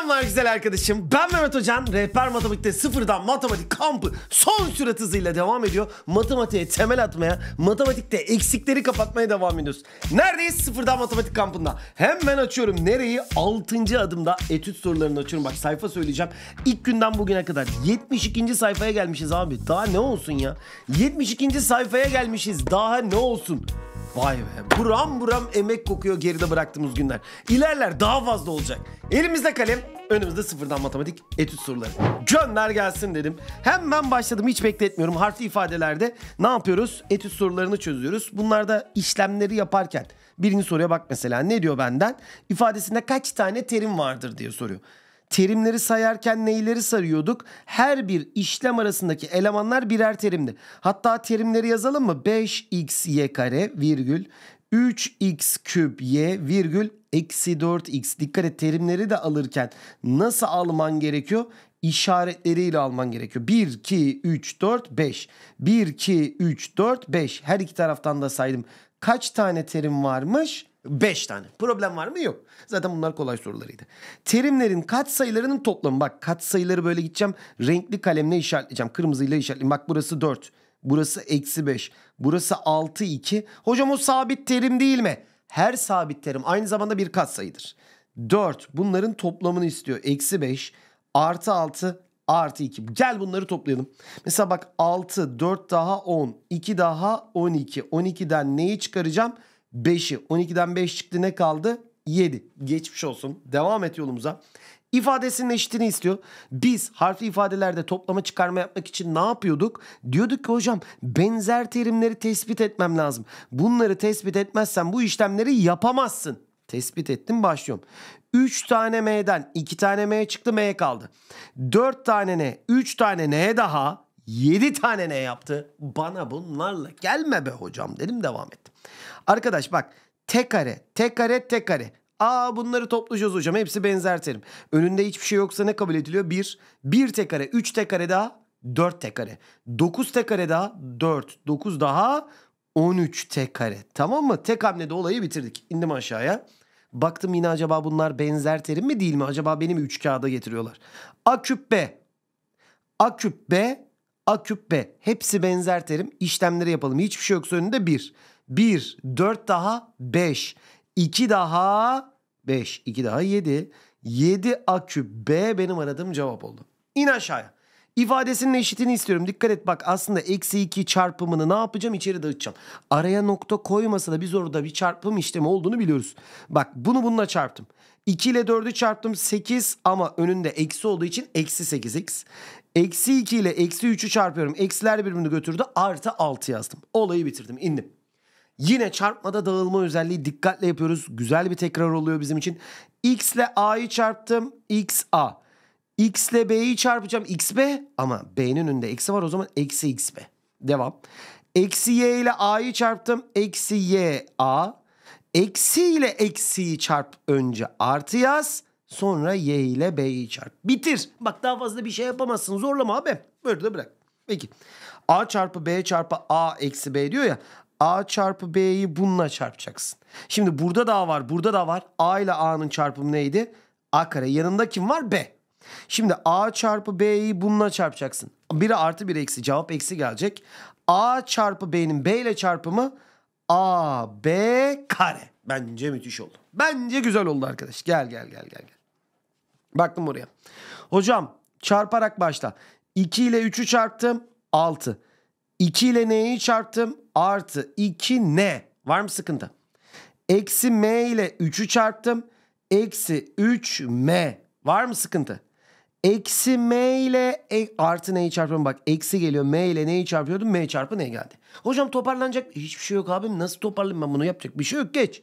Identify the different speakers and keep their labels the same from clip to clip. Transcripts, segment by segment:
Speaker 1: Selamlar güzel arkadaşım. Ben Mehmet Hocan. Rehber Matematik'te sıfırdan matematik kampı son sürat hızıyla devam ediyor. Matematiğe temel atmaya, matematikte eksikleri kapatmaya devam ediyoruz. Neredeyiz? Sıfırdan matematik kampında. Hemen açıyorum. Nereyi? 6. adımda etüt sorularını açıyorum. Bak sayfa söyleyeceğim. İlk günden bugüne kadar 72. sayfaya gelmişiz abi. Daha ne olsun ya? 72. sayfaya gelmişiz. Daha ne olsun? Vay be buram buram emek kokuyor geride bıraktığımız günler. İlerler daha fazla olacak. Elimizde kalem önümüzde sıfırdan matematik etüt soruları. Gönder gelsin dedim. Hemen başladım hiç bekletmiyorum. Harfli ifadelerde ne yapıyoruz? Etüt sorularını çözüyoruz. Bunlarda işlemleri yaparken birinci soruya bak mesela ne diyor benden? İfadesinde kaç tane terim vardır diye soruyor. Terimleri sayarken neyleri sarıyorduk? Her bir işlem arasındaki elemanlar birer terimdi. Hatta terimleri yazalım mı? 5 x y kare virgül 3x küp y virgül eksi 4x. Dikkat et terimleri de alırken nasıl alman gerekiyor? işaretleriyle alman gerekiyor. 1, 2, 3, 4, 5. 1, 2, 3, 4, 5. Her iki taraftan da saydım. Kaç tane terim varmış? 5 tane. Problem var mı? Yok. Zaten bunlar kolay sorularıydı. Terimlerin katsayılarının toplamı. Bak katsayıları böyle gideceğim. Renkli kalemle işaretleyeceğim. Kırmızıyla işaretleyeceğim. Bak burası 4. Burası eksi 5. Burası 6 2. Hocam o sabit terim değil mi? Her sabit terim aynı zamanda bir katsayıdır. 4 bunların toplamını istiyor. Eksi 5 artı 6 artı 2. Gel bunları toplayalım. Mesela bak 6, 4 daha 10, 2 daha 12. 12'den neyi çıkaracağım? 5'i. 12'den 5 çıktı ne kaldı? 7. Geçmiş olsun. Devam et yolumuza. İfadesinin eşitini istiyor. Biz harfli ifadelerde toplama çıkarma yapmak için ne yapıyorduk? Diyorduk ki hocam benzer terimleri tespit etmem lazım. Bunları tespit etmezsen bu işlemleri yapamazsın. Tespit ettim başlıyorum. 3 tane M'den 2 tane M çıktı M kaldı. 4 tane N 3 tane N daha 7 tane ne yaptı? Bana bunlarla gelme be hocam dedim devam ettim. Arkadaş bak t kare, t kare, t kare. Aa bunları toplayacağız hocam. Hepsi benzer terim. Önünde hiçbir şey yoksa ne kabul ediliyor? 1. 1 t kare, 3 t kare daha 4 t kare. 9 t kare daha 4. 9 daha 13 t kare. Tamam mı? Tek hamlede olayı bitirdik. İndim aşağıya. Baktım yine acaba bunlar benzer terim mi değil mi? Acaba beni mi 3 kağıda getiriyorlar? A küp B. A küp B. A küp B. Hepsi benzer terim. İşlemleri yapalım. Hiçbir şey yoksa önünde 1. 1, 4 daha 5, 2 daha 5, 2 daha 7. 7 akü B benim aradığım cevap oldu. İn aşağıya. İfadesinin eşitini istiyorum. Dikkat et bak aslında eksi 2 çarpımını ne yapacağım? içeri dağıtacağım. Araya nokta koymasa da biz orada bir çarpım işlemi olduğunu biliyoruz. Bak bunu bununla çarptım. 2 ile 4'ü çarptım 8 ama önünde eksi olduğu için eksi 8x. Eksi 2 ile eksi 3'ü çarpıyorum. Eksiler birbirini götürdü. Artı 6 yazdım. Olayı bitirdim. indim Yine çarpmada dağılma özelliği dikkatle yapıyoruz. Güzel bir tekrar oluyor bizim için. X ile A'yı çarptım. X A. X ile B'yi çarpacağım. X B ama B'nin önünde eksi var o zaman eksi X B. Devam. Eksi Y ile A'yı çarptım. Eksi Y A. Eksi ile eksiyi çarp önce artı yaz. Sonra Y ile B'yi çarp. Bitir. Bak daha fazla bir şey yapamazsın. Zorlama abi. Böyle de bırak. Peki. A çarpı B çarpı A eksi B diyor ya. A çarpı B'yi bununla çarpacaksın. Şimdi burada da A var, burada da var. A ile A'nın çarpımı neydi? A kare. Yanında kim var? B. Şimdi A çarpı B'yi bununla çarpacaksın. 1'e artı 1 eksi cevap eksi gelecek. A çarpı B'nin B ile çarpımı A B kare. Bence müthiş oldu. Bence güzel oldu arkadaş. Gel gel gel gel. gel. Baktım oraya. Hocam çarparak başla. 2 ile 3'ü çarptım. 6. 2 ile n'yi çarptım. Artı 2 n. Var mı sıkıntı? Eksi m ile 3'ü çarptım. Eksi 3 m. Var mı sıkıntı? Eksi m ile e, artı neyi çarpıyorum bak. Eksi geliyor m ile neyi çarpıyordum? M çarpı ne geldi? Hocam toparlanacak hiçbir şey yok abim. Nasıl toparlayayım ben bunu yapacak? Bir şey yok geç.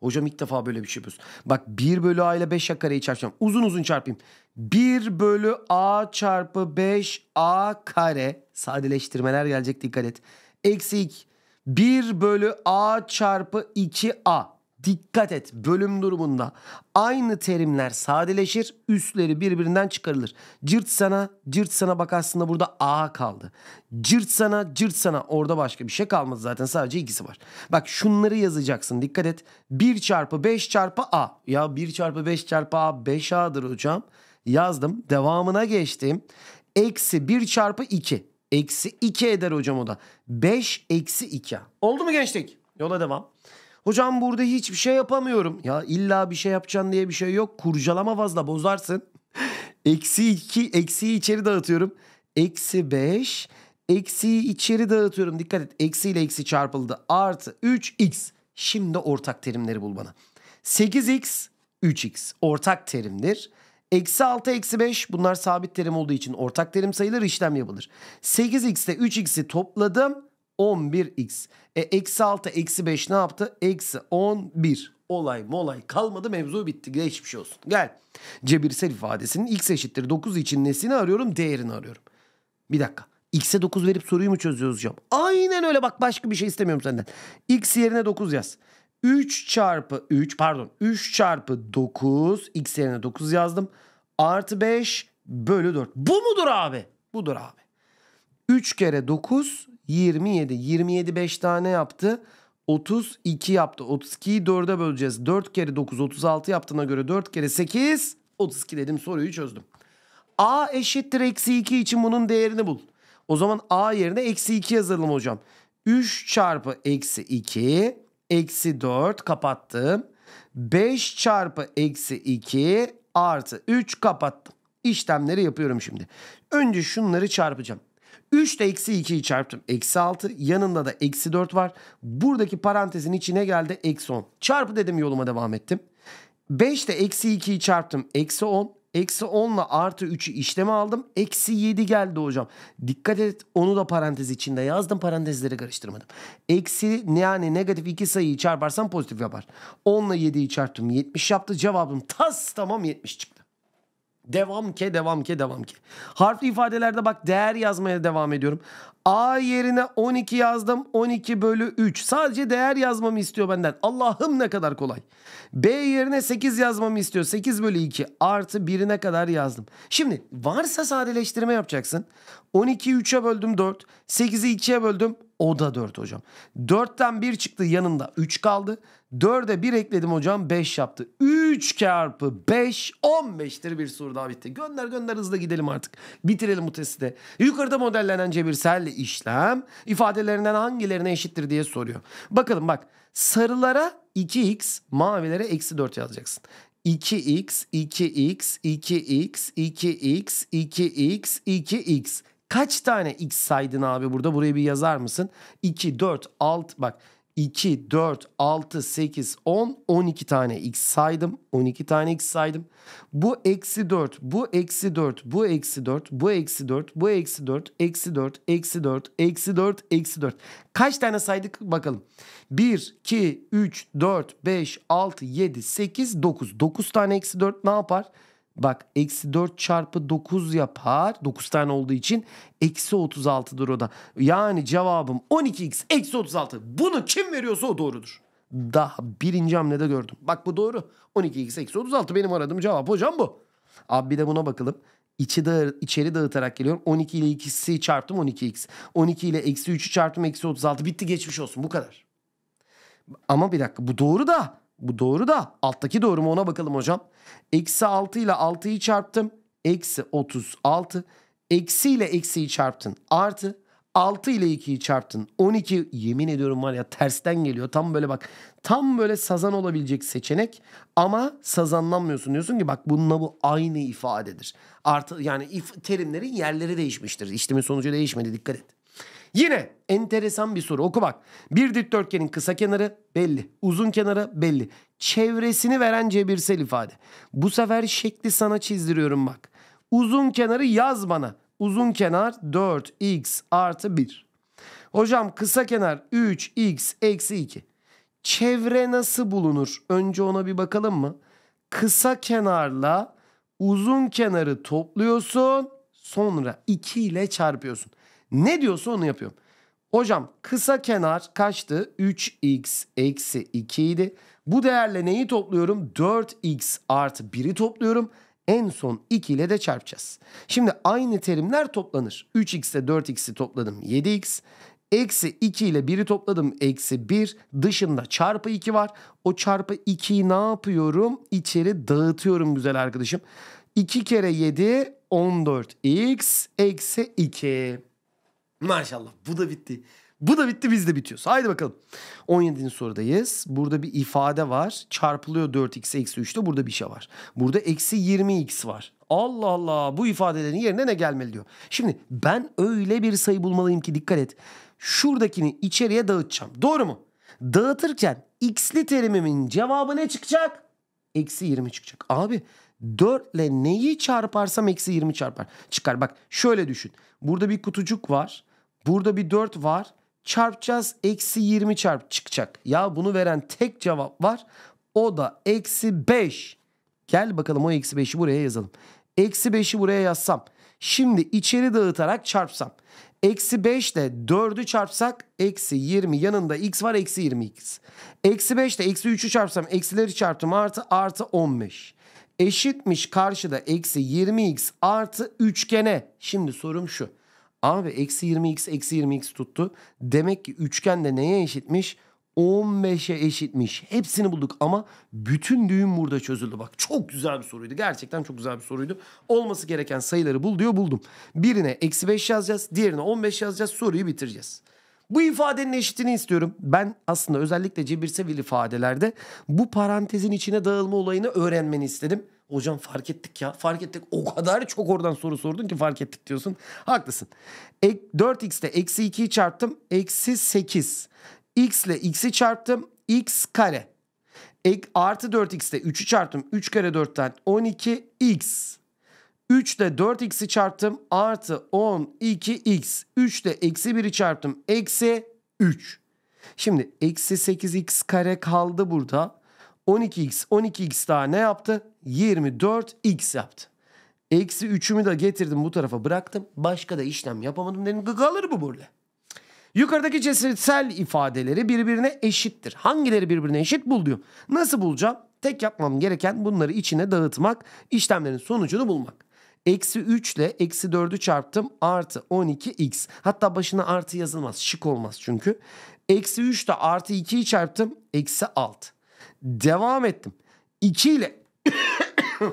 Speaker 1: Hocam ilk defa böyle bir şey yapıyorsun. Bak 1 bölü a ile 5 a kareyi çarpacağım. Uzun uzun çarpayım. 1 bölü a çarpı 5 a kare sadeleştirmeler gelecek dikkat et. eksik 1 bölü a çarpı 2a. Dikkat et bölüm durumunda aynı terimler sadeleşir üstleri birbirinden çıkarılır. Cırt sana cırt sana bak aslında burada A kaldı. Cırt sana cırt sana orada başka bir şey kalmadı zaten sadece ikisi var. Bak şunları yazacaksın dikkat et. 1 çarpı 5 çarpı A. Ya 1 çarpı 5 çarpı A 5A'dır hocam. Yazdım devamına geçtim. Eksi 1 çarpı 2. Eksi 2 eder hocam o da. 5 eksi 2. Oldu mu gençlik? Yola devam. Hocam burada hiçbir şey yapamıyorum. Ya illa bir şey yapacaksın diye bir şey yok. Kurcalama fazla bozarsın. eksi 2, eksiyi içeri dağıtıyorum. Eksi 5, eksiyi içeri dağıtıyorum. Dikkat et eksi ile eksi çarpıldı. Artı 3x. Şimdi ortak terimleri bul bana. 8x, 3x ortak terimdir. Eksi 6 eksi 5 bunlar sabit terim olduğu için ortak terim sayılır işlem yapılır. 8x ile 3x'i topladım 11x. E, eksi 6 eksi 5 ne yaptı? Eksi 11. Olay molay kalmadı mevzu bitti geçmiş şey olsun. Gel cebirsel ifadesinin x eşittir 9 için nesini arıyorum değerini arıyorum. Bir dakika x'e 9 verip soruyu mu çözüyoruz hocam? Aynen öyle bak başka bir şey istemiyorum senden. x yerine 9 yaz. 3 çarpı 3 pardon 3 çarpı 9 x yerine 9 yazdım. Artı 5 bölü 4. Bu mudur abi? Budur abi. 3 kere 9 27. 27 5 tane yaptı. 32 yaptı. 32'yi 4'e böleceğiz. 4 kere 9 36 yaptığına göre 4 kere 8 32 dedim soruyu çözdüm. A eşittir eksi 2 için bunun değerini bul. O zaman A yerine eksi 2 yazalım hocam. 3 çarpı eksi 2 eksi 4 kapattım. 5 çarpı eksi 2 artı 3 kapattım. İşlemleri yapıyorum şimdi. Önce şunları çarpacağım. 3 de eksi 2'yi çarptım. Eksi 6. Yanında da eksi 4 var. Buradaki parantezin içine geldi eksi 10. Çarpı dedim yoluma devam ettim. 5 de eksi 2'yi çarptım. Eksi 10. Eksi 10 ile artı 3'ü işleme aldım. Eksi 7 geldi hocam. Dikkat et onu da parantez içinde yazdım. Parantezleri karıştırmadım. Eksi yani negatif 2 sayıyı çarparsam pozitif yapar. 10 ile 7'yi çarptım 70 yaptı. Cevabım tas tamam 70 çıktı. Devam ke, devam ke, devam ke. Harfli ifadelerde bak değer yazmaya devam ediyorum. A yerine 12 yazdım. 12 bölü 3. Sadece değer yazmamı istiyor benden. Allah'ım ne kadar kolay. B yerine 8 yazmamı istiyor. 8 bölü 2 artı 1'ine kadar yazdım. Şimdi varsa sadeleştirme yapacaksın. 12'yi 3'e böldüm 4. 8'i 2'ye böldüm o da 4 hocam. 4'ten 1 çıktı yanında 3 kaldı. 4'e 1 ekledim hocam 5 yaptı. 3 çarpı 5 15'tir bir soru daha bitti. Gönder gönder hızlı gidelim artık. Bitirelim bu testi de. Yukarıda modellenen cebirsel işlem ifadelerinden hangilerine eşittir diye soruyor. Bakalım bak sarılara 2x mavilere eksi 4 yazacaksın. 2x, 2x, 2x, 2x, 2x, 2x, 2x. Kaç tane x saydın abi burada? Buraya bir yazar mısın? 2, 4, 6 bak 2, 4, 6, 8, 10, 12 tane x saydım. 12 tane x saydım. Bu eksi 4, bu eksi 4, bu eksi 4, bu eksi 4, bu eksi 4, eksi 4, eksi 4, eksi 4, eksi 4. Kaç tane saydık bakalım. 1, 2, 3, 4, 5, 6, 7, 8, 9. 9 tane eksi 4 ne yapar? Bak eksi 4 çarpı 9 yapar. 9 tane olduğu için eksi 36'dır o da. Yani cevabım 12x eksi 36. Bunu kim veriyorsa o doğrudur. Daha birinci hamlede gördüm. Bak bu doğru. 12x eksi 36 benim aradığım cevap hocam bu. Abi bir de buna bakalım. İçi dağı, içeri dağıtarak geliyorum. 12 ile ikisi çarptım 12x. 12 ile eksi 3'ü çarptım eksi 36. Bitti geçmiş olsun bu kadar. Ama bir dakika bu doğru da bu doğru da alttaki doğru mu ona bakalım hocam. Eksi 6 ile 6'yı çarptım. Eksi 36. Eksi ile eksiyi çarptın. Artı 6 ile 2'yi çarptın. 12 yemin ediyorum var ya tersten geliyor. Tam böyle bak tam böyle sazan olabilecek seçenek ama sazanlanmıyorsun. Diyorsun ki bak bununla bu aynı ifadedir. Artı yani if, terimlerin yerleri değişmiştir. İşlemin sonucu değişmedi dikkat et. Yine enteresan bir soru oku bak. Bir dikdörtgenin kısa kenarı belli, uzun kenarı belli. Çevresini veren cebirsel ifade. Bu sefer şekli sana çizdiriyorum bak. Uzun kenarı yaz bana. Uzun kenar 4x artı 1. Hocam kısa kenar 3x eksi 2. Çevre nasıl bulunur? Önce ona bir bakalım mı? Kısa kenarla uzun kenarı topluyorsun. Sonra 2 ile çarpıyorsun. Ne diyorsa onu yapıyorum. Hocam kısa kenar kaçtı? 3x eksi 2 idi. Bu değerle neyi topluyorum? 4x artı 1'i topluyorum. En son 2 ile de çarpacağız. Şimdi aynı terimler toplanır. 3x ile 4x'i topladım 7x. Eksi 2 ile 1'i topladım eksi 1. Dışında çarpı 2 var. O çarpı 2'yi ne yapıyorum? İçeri dağıtıyorum güzel arkadaşım. 2 kere 7 14x eksi 2. Maşallah bu da bitti. Bu da bitti biz de bitiyoruz. Haydi bakalım. 17. sorudayız. Burada bir ifade var. Çarpılıyor 4x eksi 3'te burada bir şey var. Burada eksi 20x var. Allah Allah bu ifadelerin yerine ne gelmeli diyor. Şimdi ben öyle bir sayı bulmalıyım ki dikkat et. Şuradakini içeriye dağıtacağım. Doğru mu? Dağıtırken x'li terimimin cevabı ne çıkacak? Eksi 20 çıkacak. Abi 4 ile neyi çarparsam eksi 20 çarpar. Çıkar bak şöyle düşün. Burada bir kutucuk var. Burada bir 4 var. Çarpacağız. Eksi 20 çarp çıkacak. Ya bunu veren tek cevap var. O da eksi 5. Gel bakalım o eksi 5'i buraya yazalım. Eksi 5'i buraya yazsam. Şimdi içeri dağıtarak çarpsam. Eksi 5 ile 4'ü çarpsak eksi 20 yanında x var eksi 20x. Eksi 5 ile eksi 3'ü çarpsam eksileri çarptım artı artı 15. Eşitmiş karşıda eksi 20x artı üçgene. Şimdi sorum şu. Abi eksi 20x eksi 20x tuttu. Demek ki üçgen de neye eşitmiş? 15'e eşitmiş. Hepsini bulduk ama bütün düğüm burada çözüldü. Bak çok güzel bir soruydu. Gerçekten çok güzel bir soruydu. Olması gereken sayıları bul diyor buldum. Birine eksi 5 yazacağız. Diğerine 15 yazacağız. Soruyu bitireceğiz. Bu ifadenin eşitini istiyorum. Ben aslında özellikle cebirsel ifadelerde bu parantezin içine dağılma olayını öğrenmeni istedim. Hocam fark ettik ya. Fark ettik. O kadar çok oradan soru sordun ki fark ettik diyorsun. Haklısın. E, 4x'te eksi 2'yi çarptım. Eksi 8. x ile x'i çarptım. x kare. E, artı 4x'te 3'ü çarptım. 3 kare 4'ten 12x. 3 ile 4x'i çarptım. Artı 12x. 3 ile eksi 1'i çarptım. Eksi 3. Şimdi eksi 8x kare kaldı burada. 12x 12x daha ne yaptı? 24x yaptı. Eksi 3'ümü de getirdim bu tarafa bıraktım. Başka da işlem yapamadım dedim. Kalır bu burada. Yukarıdaki cesarsel ifadeleri birbirine eşittir. Hangileri birbirine eşit bul diyor. Nasıl bulacağım? Tek yapmam gereken bunları içine dağıtmak, işlemlerin sonucunu bulmak. Eksi 3 ile eksi 4'ü çarptım artı 12x. Hatta başına artı yazılmaz şık olmaz çünkü. Eksi 3 ile artı 2'yi çarptım eksi 6. Devam ettim. 2 ile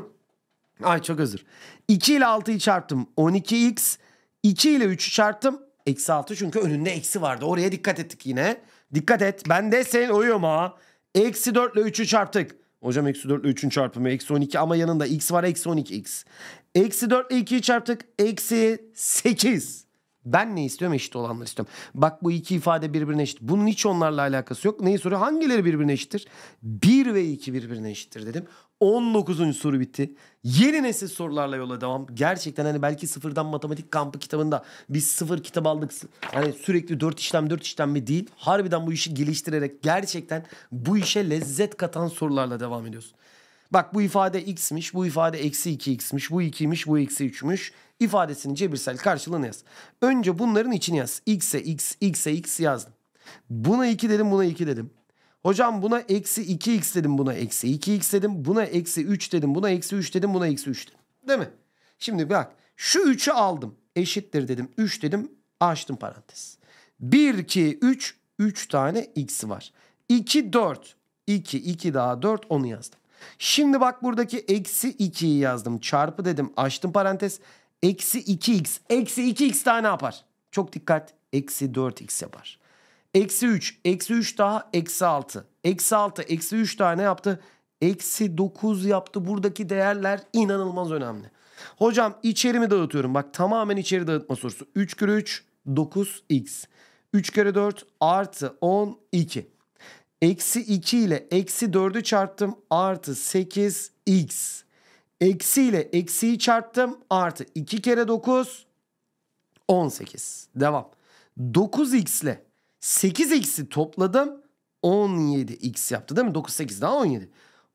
Speaker 1: Ay çok özür. 2 ile 6'yı çarptım. 12x. 2 ile 3'ü çarptım. Eksi 6 çünkü önünde eksi vardı. Oraya dikkat ettik yine. Dikkat et. Ben de senin uyuyorum ha. Eksi 4 ile 3'ü çarptık. Hocam eksi 4 ile 3'ün çarpımı. Eksi 12 ama yanında x var. Eksi 12x. Eksi 4 ile 2'yi çarptık. Eksi 8. Ben ne istiyorum? Eşit olanları istiyorum. Bak bu iki ifade birbirine eşit. Bunun hiç onlarla alakası yok. Neyi soruyor? Hangileri birbirine eşittir? 1 ve 2 birbirine eşittir dedim. 19. soru bitti. Yeni nesil sorularla yola devam. Gerçekten hani belki sıfırdan matematik kampı kitabında biz sıfır kitap aldık. Hani sürekli dört işlem dört işlem mi değil. Harbiden bu işi geliştirerek gerçekten bu işe lezzet katan sorularla devam ediyoruz. Bak bu ifade x'miş, bu ifade eksi 2x'miş, bu 2'ymiş, bu eksi 3'müş. İfadesinin cebirsel karşılığını yaz. Önce bunların içini yaz. x'e x, x'e x yazdım. Buna 2 dedim, buna 2 dedim. Hocam buna eksi 2x dedim, buna eksi 2x dedim. Buna eksi 3 dedim, buna eksi 3 dedim, buna eksi 3 dedim. Değil mi? Şimdi bak şu 3'ü aldım. Eşittir dedim, 3 dedim. Açtım parantez. 1, 2, 3, 3 tane x'i var. 2, 4. 2, 2 daha 4 onu yazdım. Şimdi bak buradaki eksi 2'yi yazdım. Çarpı dedim. Açtım parantez. Eksi 2x. Eksi 2x daha ne yapar? Çok dikkat. Eksi 4x yapar. Eksi 3. Eksi 3 daha. Eksi 6. Eksi 6. Eksi 3 daha ne yaptı? Eksi 9 yaptı. Buradaki değerler inanılmaz önemli. Hocam içerimi dağıtıyorum. Bak tamamen içeri dağıtma sorusu. 3 kere 3 9x. 3 kere 4 artı 12. Eksi 2 ile eksi 4'ü çarptım artı 8x. Eksi ile eksiyi çarptım artı 2 kere 9 18. Devam. 9x ile 8x'i topladım 17x yaptı değil mi? 9 8 daha 17.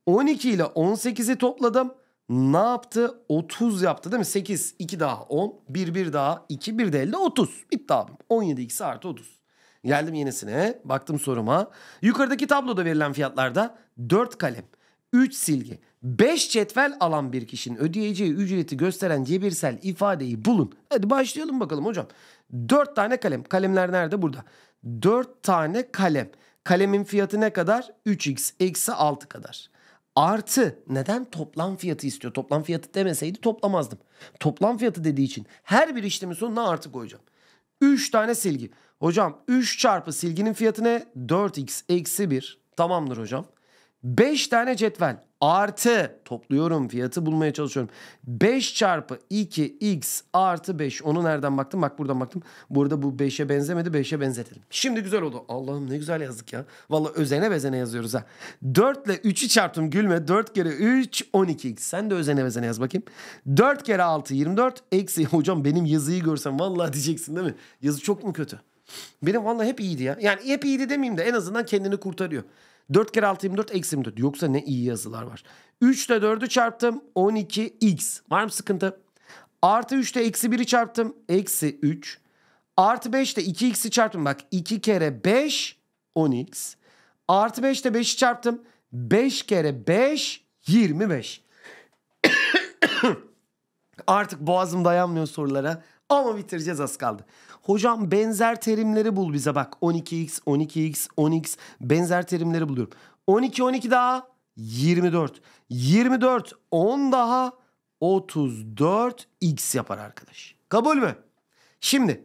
Speaker 1: 12 ile 18'i topladım ne yaptı? 30 yaptı değil mi? 8, 2 daha 10, 1, 1 daha 2, 1 de 50, 30. Bitti abim. 17x artı 30. Geldim yenisine. Baktım soruma. Yukarıdaki tabloda verilen fiyatlarda 4 kalem, 3 silgi, 5 cetvel alan bir kişinin ödeyeceği ücreti gösteren cebirsel ifadeyi bulun. Hadi başlayalım bakalım hocam. 4 tane kalem. Kalemler nerede? Burada. 4 tane kalem. Kalemin fiyatı ne kadar? 3x eksi 6 kadar. Artı neden toplam fiyatı istiyor? Toplam fiyatı demeseydi toplamazdım. Toplam fiyatı dediği için her bir işlemin sonuna artı koyacağım. 3 tane silgi. Hocam 3 çarpı silginin fiyatı ne? 4x eksi 1. Tamamdır hocam. 5 tane cetvel artı topluyorum fiyatı bulmaya çalışıyorum. 5 çarpı 2x artı 5. Onu nereden baktım? Bak buradan baktım. burada bu 5'e benzemedi 5'e benzetelim. Şimdi güzel oldu. Allah'ım ne güzel yazdık ya. Valla özene bezene yazıyoruz ha. 4 ile 3'ü çarptım gülme. 4 kere 3 12x. Sen de özene bezene yaz bakayım. 4 kere 6 24. Eksi hocam benim yazıyı görsem valla diyeceksin değil mi? Yazı çok mu kötü? Benim valla hep iyiydi ya. Yani hep iyiydi demeyeyim de en azından kendini kurtarıyor. 4 kere 6 24 eksi 24. Yoksa ne iyi yazılar var. 3 ile 4'ü çarptım 12x. Var mı sıkıntı? Artı 3 ile eksi 1'i çarptım. Eksi 3. Artı 5 ile 2x'i çarptım. Bak 2 kere 5 10x. Artı 5 ile 5'i çarptım. 5 kere 5 25. Artık boğazım dayanmıyor sorulara. Ama bitireceğiz az kaldı. Hocam benzer terimleri bul bize bak. 12x, 12x, 10x benzer terimleri buluyorum. 12, 12 daha 24. 24, 10 daha 34 x yapar arkadaş. Kabul mü? Şimdi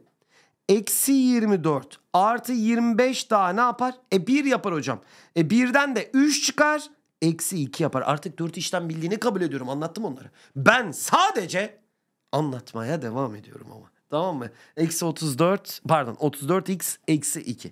Speaker 1: eksi 24 artı 25 daha ne yapar? E 1 yapar hocam. E 1'den de 3 çıkar. Eksi 2 yapar. Artık 4 işten bildiğini kabul ediyorum. Anlattım onları. Ben sadece anlatmaya devam ediyorum ama. Tamam mı? Eksi 34 pardon 34x eksi 2.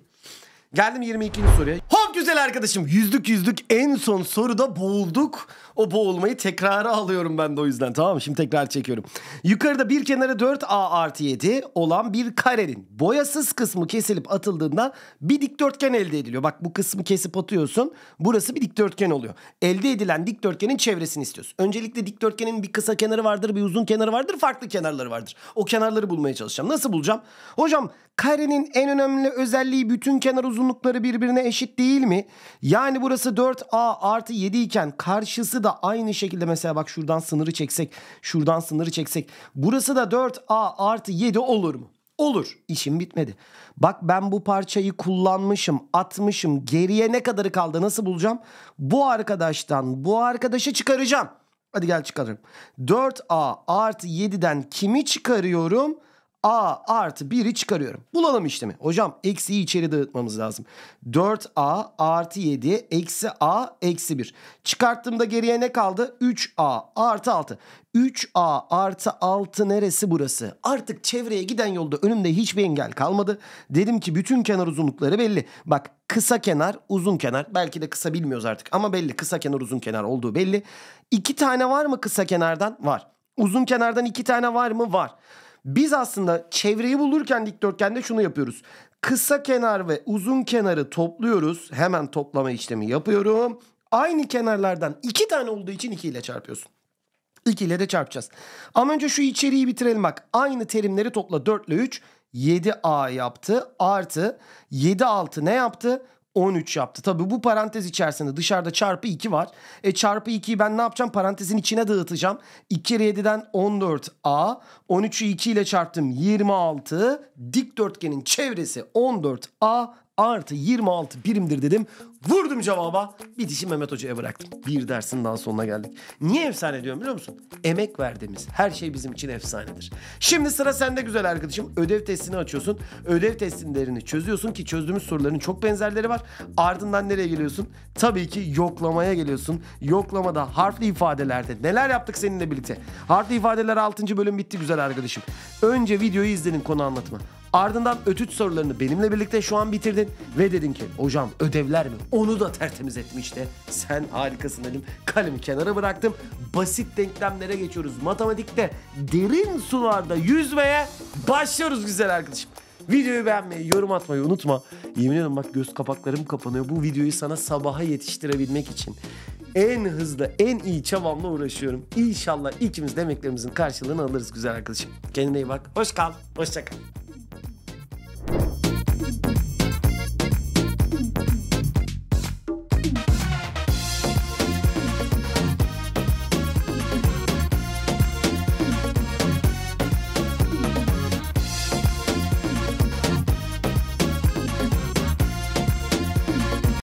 Speaker 1: Geldim 22. soruya. Hop güzel arkadaşım. Yüzlük yüzlük en son soruda boğulduk. O boğulmayı tekrara alıyorum ben de o yüzden. Tamam mı? Şimdi tekrar çekiyorum. Yukarıda bir kenara 4A artı 7 olan bir karenin boyasız kısmı kesilip atıldığında bir dikdörtgen elde ediliyor. Bak bu kısmı kesip atıyorsun. Burası bir dikdörtgen oluyor. Elde edilen dikdörtgenin çevresini istiyorsun. Öncelikle dikdörtgenin bir kısa kenarı vardır, bir uzun kenarı vardır, farklı kenarları vardır. O kenarları bulmaya çalışacağım. Nasıl bulacağım? Hocam karenin en önemli özelliği bütün kenar uzun uzunlukları birbirine eşit değil mi? Yani burası 4A artı 7 iken karşısı da aynı şekilde mesela bak şuradan sınırı çeksek, şuradan sınırı çeksek. Burası da 4A artı 7 olur mu? Olur. İşim bitmedi. Bak ben bu parçayı kullanmışım, atmışım. Geriye ne kadarı kaldı nasıl bulacağım? Bu arkadaştan bu arkadaşı çıkaracağım. Hadi gel çıkarırım. 4A artı 7'den kimi çıkarıyorum? a artı 1'i çıkarıyorum. Bulalım işlemi. Hocam eksiyi içeri dağıtmamız lazım. 4a artı 7 eksi a eksi 1. Çıkarttığımda geriye ne kaldı? 3a artı 6. 3a artı 6 neresi burası? Artık çevreye giden yolda önümde hiçbir engel kalmadı. Dedim ki bütün kenar uzunlukları belli. Bak kısa kenar uzun kenar. Belki de kısa bilmiyoruz artık ama belli. Kısa kenar uzun kenar olduğu belli. İki tane var mı kısa kenardan? Var. Uzun kenardan iki tane var mı? Var. Biz aslında çevreyi bulurken dikdörtgende şunu yapıyoruz. Kısa kenar ve uzun kenarı topluyoruz. Hemen toplama işlemi yapıyorum. Aynı kenarlardan iki tane olduğu için iki ile çarpıyorsun. İki ile de çarpacağız. Ama önce şu içeriği bitirelim bak. Aynı terimleri topla 4 ile 3. 7A yaptı. Artı 7 6 ne yaptı? 13 yaptı. Tabi bu parantez içerisinde dışarıda çarpı 2 var. E çarpı 2'yi ben ne yapacağım? Parantezin içine dağıtacağım. 2 kere 7'den 14 A. 13'ü 2 ile çarptım 26. Dikdörtgenin çevresi 14 A artı 26 birimdir dedim. Vurdum cevaba bir dişi Mehmet Hoca'ya bıraktım. Bir dersin daha sonuna geldik. Niye efsane diyorum biliyor musun? Emek verdiğimiz her şey bizim için efsanedir. Şimdi sıra sende güzel arkadaşım. Ödev testini açıyorsun. Ödev testlerini çözüyorsun ki çözdüğümüz soruların çok benzerleri var. Ardından nereye geliyorsun? Tabii ki yoklamaya geliyorsun. Yoklamada harfli ifadelerde neler yaptık seninle birlikte? Harfli ifadeler 6. bölüm bitti güzel arkadaşım. Önce videoyu izlenin konu anlatma. Ardından ötüt sorularını benimle birlikte şu an bitirdin ve dedin ki hocam ödevler mi? Onu da tertemiz etmiş Sen harikasın dedim. Kalemi kenara bıraktım. Basit denklemlere geçiyoruz. Matematikte derin sularda yüzmeye başlıyoruz güzel arkadaşım. Videoyu beğenmeyi, yorum atmayı unutma. Yemin ederim bak göz kapaklarım kapanıyor. Bu videoyu sana sabaha yetiştirebilmek için en hızlı, en iyi çabamla uğraşıyorum. İnşallah ikimiz demeklerimizin karşılığını alırız güzel arkadaşım. Kendine iyi bak. Hoş kal. Hoşça kal. you